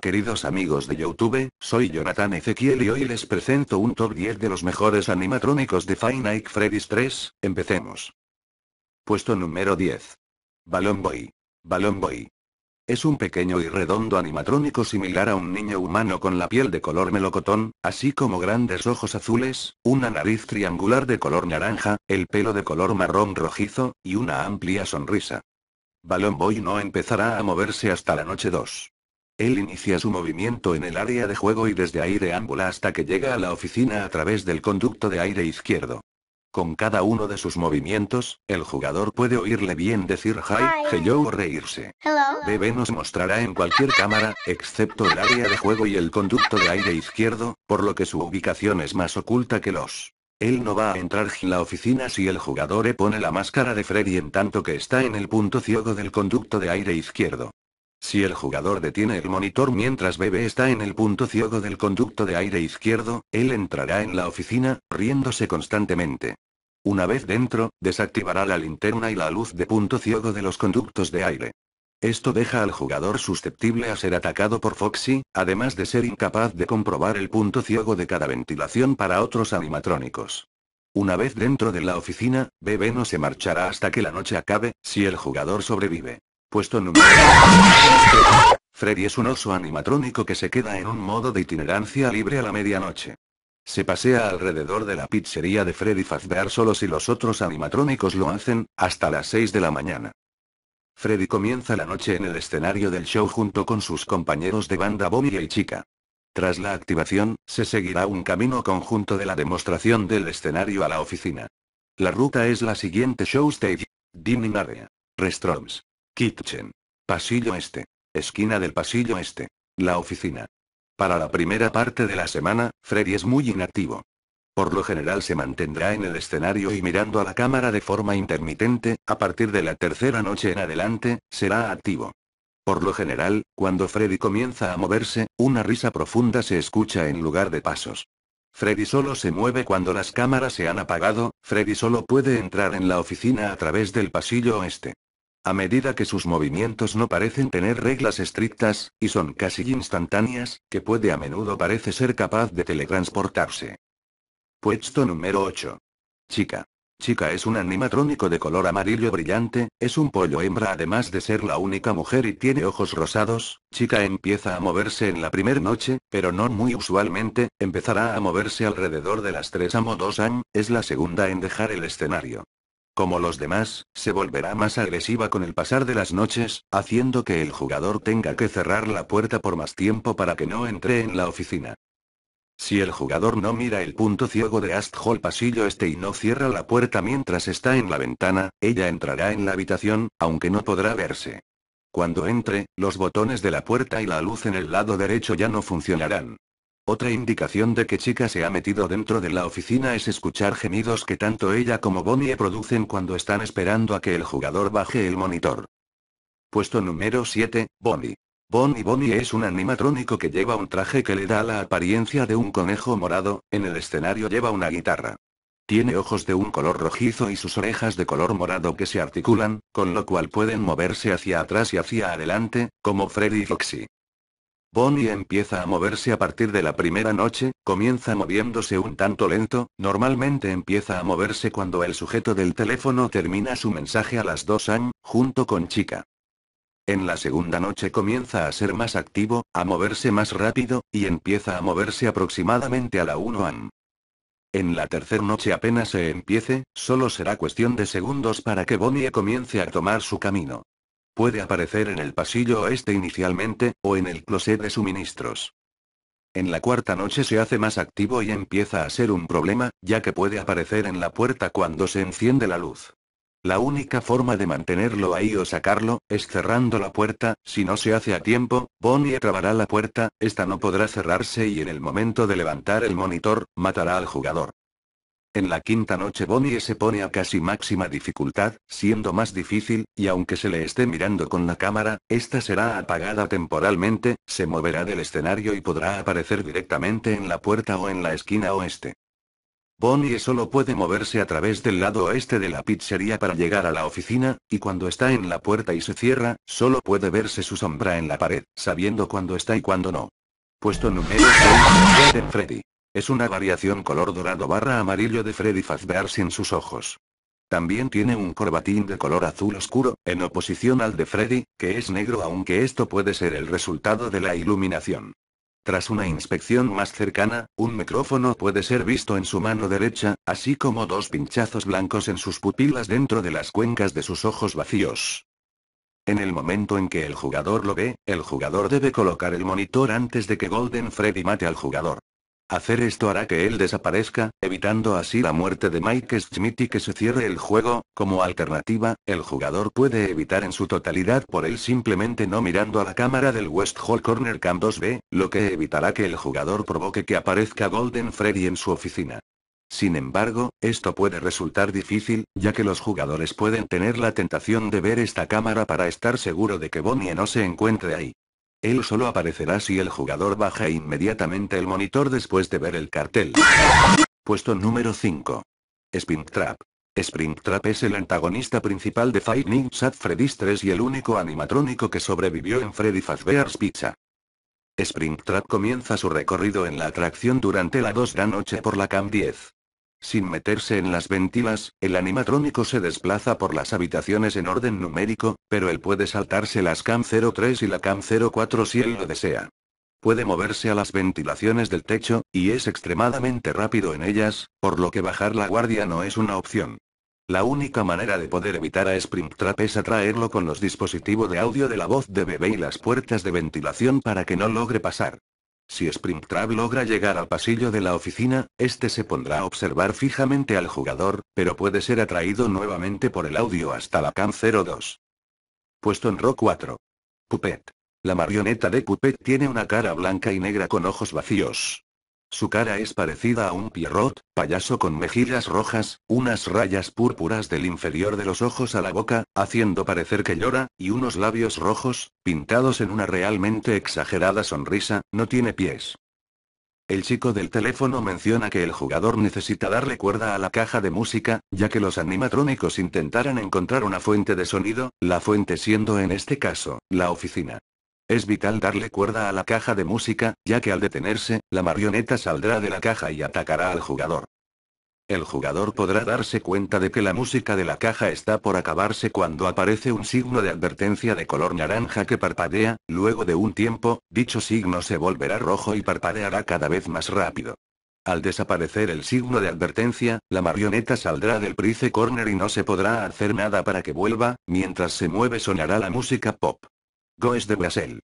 queridos amigos de Youtube, soy Jonathan Ezequiel y hoy les presento un top 10 de los mejores animatrónicos de Fine Freddy's 3, empecemos. Puesto número 10. Balloon Boy. Balloon Boy. Es un pequeño y redondo animatrónico similar a un niño humano con la piel de color melocotón, así como grandes ojos azules, una nariz triangular de color naranja, el pelo de color marrón rojizo, y una amplia sonrisa. Balloon Boy no empezará a moverse hasta la noche 2. Él inicia su movimiento en el área de juego y desde ahí deambula hasta que llega a la oficina a través del conducto de aire izquierdo. Con cada uno de sus movimientos, el jugador puede oírle bien decir hi, hello o reírse. Bebé nos mostrará en cualquier cámara, excepto el área de juego y el conducto de aire izquierdo, por lo que su ubicación es más oculta que los. Él no va a entrar en la oficina si el jugador e pone la máscara de Freddy en tanto que está en el punto ciego del conducto de aire izquierdo. Si el jugador detiene el monitor mientras Bebe está en el punto ciego del conducto de aire izquierdo, él entrará en la oficina, riéndose constantemente. Una vez dentro, desactivará la linterna y la luz de punto ciego de los conductos de aire. Esto deja al jugador susceptible a ser atacado por Foxy, además de ser incapaz de comprobar el punto ciego de cada ventilación para otros animatrónicos. Una vez dentro de la oficina, Bebe no se marchará hasta que la noche acabe, si el jugador sobrevive. Puesto número. Freddy es un oso animatrónico que se queda en un modo de itinerancia libre a la medianoche. Se pasea alrededor de la pizzería de Freddy Fazbear solo si los otros animatrónicos lo hacen, hasta las 6 de la mañana. Freddy comienza la noche en el escenario del show junto con sus compañeros de banda Bobby y Chica. Tras la activación, se seguirá un camino conjunto de la demostración del escenario a la oficina. La ruta es la siguiente show stage, Dining Area, Restrooms, Kitchen. Pasillo este. Esquina del pasillo este. La oficina. Para la primera parte de la semana, Freddy es muy inactivo. Por lo general se mantendrá en el escenario y mirando a la cámara de forma intermitente, a partir de la tercera noche en adelante, será activo. Por lo general, cuando Freddy comienza a moverse, una risa profunda se escucha en lugar de pasos. Freddy solo se mueve cuando las cámaras se han apagado, Freddy solo puede entrar en la oficina a través del pasillo este. A medida que sus movimientos no parecen tener reglas estrictas, y son casi instantáneas, que puede a menudo parece ser capaz de teletransportarse. Puesto número 8. Chica. Chica es un animatrónico de color amarillo brillante, es un pollo hembra además de ser la única mujer y tiene ojos rosados, Chica empieza a moverse en la primer noche, pero no muy usualmente, empezará a moverse alrededor de las 3 am am, es la segunda en dejar el escenario. Como los demás, se volverá más agresiva con el pasar de las noches, haciendo que el jugador tenga que cerrar la puerta por más tiempo para que no entre en la oficina. Si el jugador no mira el punto ciego de Ast Hall pasillo este y no cierra la puerta mientras está en la ventana, ella entrará en la habitación, aunque no podrá verse. Cuando entre, los botones de la puerta y la luz en el lado derecho ya no funcionarán. Otra indicación de que Chica se ha metido dentro de la oficina es escuchar gemidos que tanto ella como Bonnie producen cuando están esperando a que el jugador baje el monitor. Puesto número 7, Bonnie. Bonnie Bonnie es un animatrónico que lleva un traje que le da la apariencia de un conejo morado, en el escenario lleva una guitarra. Tiene ojos de un color rojizo y sus orejas de color morado que se articulan, con lo cual pueden moverse hacia atrás y hacia adelante, como Freddy Foxy. Bonnie empieza a moverse a partir de la primera noche, comienza moviéndose un tanto lento, normalmente empieza a moverse cuando el sujeto del teléfono termina su mensaje a las 2 am, junto con chica. En la segunda noche comienza a ser más activo, a moverse más rápido, y empieza a moverse aproximadamente a la 1 am. En la tercera noche apenas se empiece, solo será cuestión de segundos para que Bonnie comience a tomar su camino. Puede aparecer en el pasillo oeste inicialmente, o en el closet de suministros. En la cuarta noche se hace más activo y empieza a ser un problema, ya que puede aparecer en la puerta cuando se enciende la luz. La única forma de mantenerlo ahí o sacarlo, es cerrando la puerta, si no se hace a tiempo, Bonnie trabará la puerta, esta no podrá cerrarse y en el momento de levantar el monitor, matará al jugador. En la quinta noche Bonnie se pone a casi máxima dificultad, siendo más difícil, y aunque se le esté mirando con la cámara, esta será apagada temporalmente, se moverá del escenario y podrá aparecer directamente en la puerta o en la esquina oeste. Bonnie solo puede moverse a través del lado oeste de la pizzería para llegar a la oficina, y cuando está en la puerta y se cierra, solo puede verse su sombra en la pared, sabiendo cuándo está y cuándo no. Puesto número 6, Freddy. Es una variación color dorado barra amarillo de Freddy Fazbear sin sus ojos. También tiene un corbatín de color azul oscuro, en oposición al de Freddy, que es negro aunque esto puede ser el resultado de la iluminación. Tras una inspección más cercana, un micrófono puede ser visto en su mano derecha, así como dos pinchazos blancos en sus pupilas dentro de las cuencas de sus ojos vacíos. En el momento en que el jugador lo ve, el jugador debe colocar el monitor antes de que Golden Freddy mate al jugador. Hacer esto hará que él desaparezca, evitando así la muerte de Mike schmidt y que se cierre el juego, como alternativa, el jugador puede evitar en su totalidad por él simplemente no mirando a la cámara del West Hall Corner Cam 2B, lo que evitará que el jugador provoque que aparezca Golden Freddy en su oficina. Sin embargo, esto puede resultar difícil, ya que los jugadores pueden tener la tentación de ver esta cámara para estar seguro de que Bonnie no se encuentre ahí. Él solo aparecerá si el jugador baja inmediatamente el monitor después de ver el cartel. Puesto número 5. Springtrap. Springtrap es el antagonista principal de Fighting Nights Freddy's 3 y el único animatrónico que sobrevivió en Freddy Fazbear's Pizza. Springtrap comienza su recorrido en la atracción durante la 2 la noche por la CAM 10. Sin meterse en las ventilas, el animatrónico se desplaza por las habitaciones en orden numérico, pero él puede saltarse las CAM 03 y la CAM 04 si él lo desea. Puede moverse a las ventilaciones del techo, y es extremadamente rápido en ellas, por lo que bajar la guardia no es una opción. La única manera de poder evitar a Springtrap es atraerlo con los dispositivos de audio de la voz de bebé y las puertas de ventilación para que no logre pasar. Si Springtrap logra llegar al pasillo de la oficina, este se pondrá a observar fijamente al jugador, pero puede ser atraído nuevamente por el audio hasta la CAM 02. Puesto en RO 4. Puppet. La marioneta de Puppet tiene una cara blanca y negra con ojos vacíos. Su cara es parecida a un Pierrot, payaso con mejillas rojas, unas rayas púrpuras del inferior de los ojos a la boca, haciendo parecer que llora, y unos labios rojos, pintados en una realmente exagerada sonrisa, no tiene pies. El chico del teléfono menciona que el jugador necesita darle cuerda a la caja de música, ya que los animatrónicos intentaran encontrar una fuente de sonido, la fuente siendo en este caso, la oficina. Es vital darle cuerda a la caja de música, ya que al detenerse, la marioneta saldrá de la caja y atacará al jugador. El jugador podrá darse cuenta de que la música de la caja está por acabarse cuando aparece un signo de advertencia de color naranja que parpadea, luego de un tiempo, dicho signo se volverá rojo y parpadeará cada vez más rápido. Al desaparecer el signo de advertencia, la marioneta saldrá del Price Corner y no se podrá hacer nada para que vuelva, mientras se mueve sonará la música pop. Goes de Brasil.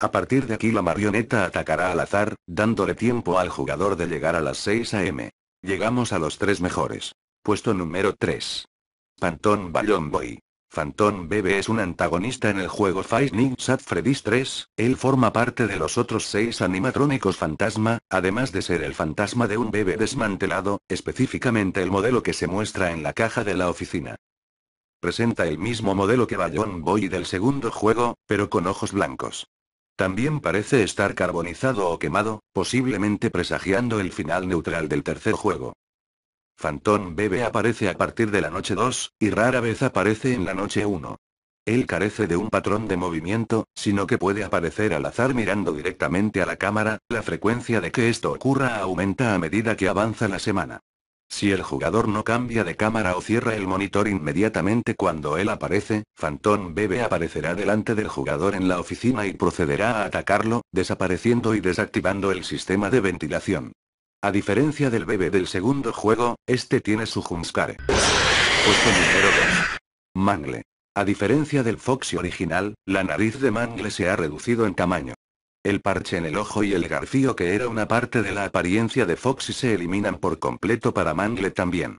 A partir de aquí la marioneta atacará al azar, dándole tiempo al jugador de llegar a las 6 am. Llegamos a los tres mejores. Puesto número 3. Phantom Ballon Boy. Phantom Bebe es un antagonista en el juego Five Nights at Freddy's 3, él forma parte de los otros seis animatrónicos fantasma, además de ser el fantasma de un bebé desmantelado, específicamente el modelo que se muestra en la caja de la oficina. Presenta el mismo modelo que Bayon Boy del segundo juego, pero con ojos blancos. También parece estar carbonizado o quemado, posiblemente presagiando el final neutral del tercer juego. Phantom Bebe aparece a partir de la noche 2, y rara vez aparece en la noche 1. Él carece de un patrón de movimiento, sino que puede aparecer al azar mirando directamente a la cámara, la frecuencia de que esto ocurra aumenta a medida que avanza la semana. Si el jugador no cambia de cámara o cierra el monitor inmediatamente cuando él aparece, Phantom Bebe aparecerá delante del jugador en la oficina y procederá a atacarlo, desapareciendo y desactivando el sistema de ventilación. A diferencia del bebé del segundo juego, este tiene su Jumskare. Mangle. A diferencia del Foxy original, la nariz de Mangle se ha reducido en tamaño. El parche en el ojo y el garfío que era una parte de la apariencia de Foxy se eliminan por completo para Mangle también.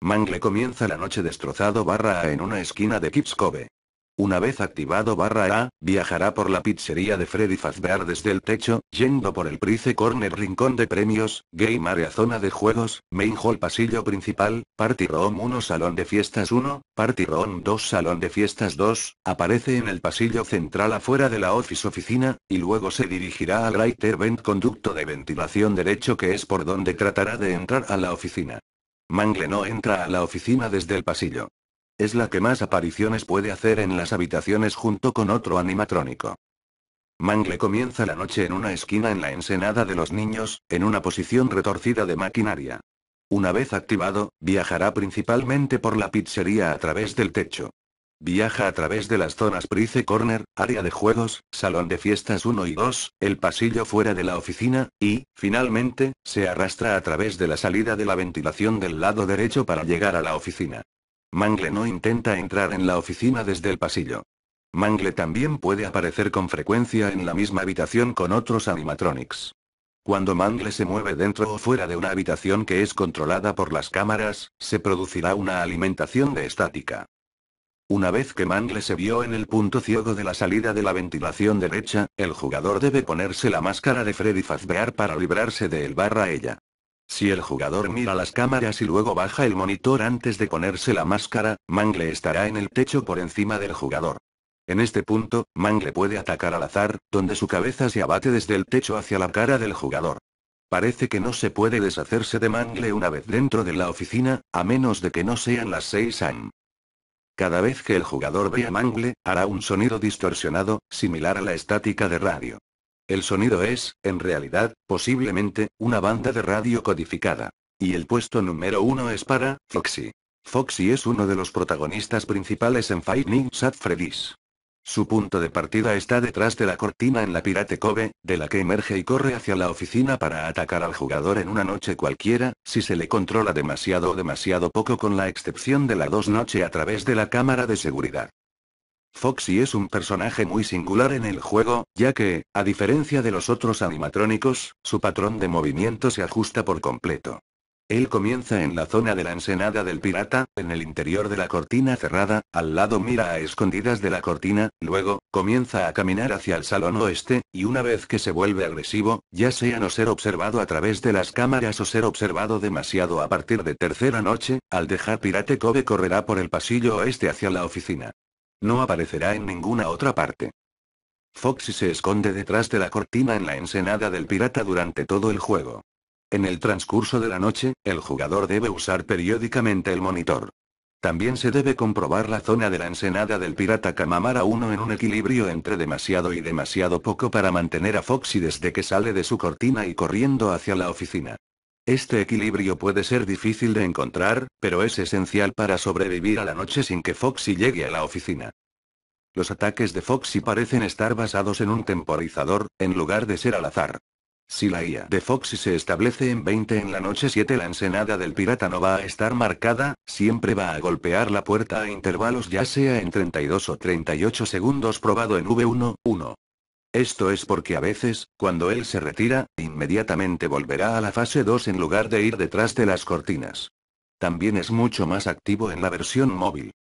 Mangle comienza la noche destrozado barra en una esquina de Kipscove. Una vez activado barra A, viajará por la pizzería de Freddy Fazbear desde el techo, yendo por el Price Corner Rincón de Premios, Game Area Zona de Juegos, Main Hall Pasillo Principal, Party Room 1 Salón de Fiestas 1, Party Room 2 Salón de Fiestas 2, aparece en el pasillo central afuera de la Office Oficina, y luego se dirigirá al writer Vent Conducto de Ventilación Derecho que es por donde tratará de entrar a la oficina. Mangle no entra a la oficina desde el pasillo. Es la que más apariciones puede hacer en las habitaciones junto con otro animatrónico. Mangle comienza la noche en una esquina en la ensenada de los niños, en una posición retorcida de maquinaria. Una vez activado, viajará principalmente por la pizzería a través del techo. Viaja a través de las zonas Price Corner, área de juegos, salón de fiestas 1 y 2, el pasillo fuera de la oficina, y, finalmente, se arrastra a través de la salida de la ventilación del lado derecho para llegar a la oficina. Mangle no intenta entrar en la oficina desde el pasillo. Mangle también puede aparecer con frecuencia en la misma habitación con otros animatronics. Cuando Mangle se mueve dentro o fuera de una habitación que es controlada por las cámaras, se producirá una alimentación de estática. Una vez que Mangle se vio en el punto ciego de la salida de la ventilación derecha, el jugador debe ponerse la máscara de Freddy Fazbear para librarse de el barra ella. Si el jugador mira las cámaras y luego baja el monitor antes de ponerse la máscara, Mangle estará en el techo por encima del jugador. En este punto, Mangle puede atacar al azar, donde su cabeza se abate desde el techo hacia la cara del jugador. Parece que no se puede deshacerse de Mangle una vez dentro de la oficina, a menos de que no sean las 6 am. Cada vez que el jugador ve a Mangle, hará un sonido distorsionado, similar a la estática de radio. El sonido es, en realidad, posiblemente, una banda de radio codificada. Y el puesto número uno es para, Foxy. Foxy es uno de los protagonistas principales en Fighting Sat Freddy's. Su punto de partida está detrás de la cortina en la Pirate Cove, de la que emerge y corre hacia la oficina para atacar al jugador en una noche cualquiera, si se le controla demasiado o demasiado poco con la excepción de la dos noche a través de la cámara de seguridad. Foxy es un personaje muy singular en el juego, ya que, a diferencia de los otros animatrónicos, su patrón de movimiento se ajusta por completo. Él comienza en la zona de la ensenada del pirata, en el interior de la cortina cerrada, al lado mira a escondidas de la cortina, luego, comienza a caminar hacia el salón oeste, y una vez que se vuelve agresivo, ya sea no ser observado a través de las cámaras o ser observado demasiado a partir de tercera noche, al dejar Pirate Kobe correrá por el pasillo oeste hacia la oficina. No aparecerá en ninguna otra parte. Foxy se esconde detrás de la cortina en la ensenada del pirata durante todo el juego. En el transcurso de la noche, el jugador debe usar periódicamente el monitor. También se debe comprobar la zona de la ensenada del pirata Kamamara 1 en un equilibrio entre demasiado y demasiado poco para mantener a Foxy desde que sale de su cortina y corriendo hacia la oficina. Este equilibrio puede ser difícil de encontrar, pero es esencial para sobrevivir a la noche sin que Foxy llegue a la oficina. Los ataques de Foxy parecen estar basados en un temporizador, en lugar de ser al azar. Si la IA de Foxy se establece en 20 en la noche 7 la ensenada del pirata no va a estar marcada, siempre va a golpear la puerta a intervalos ya sea en 32 o 38 segundos probado en V1, 1. Esto es porque a veces, cuando él se retira, inmediatamente volverá a la fase 2 en lugar de ir detrás de las cortinas. También es mucho más activo en la versión móvil.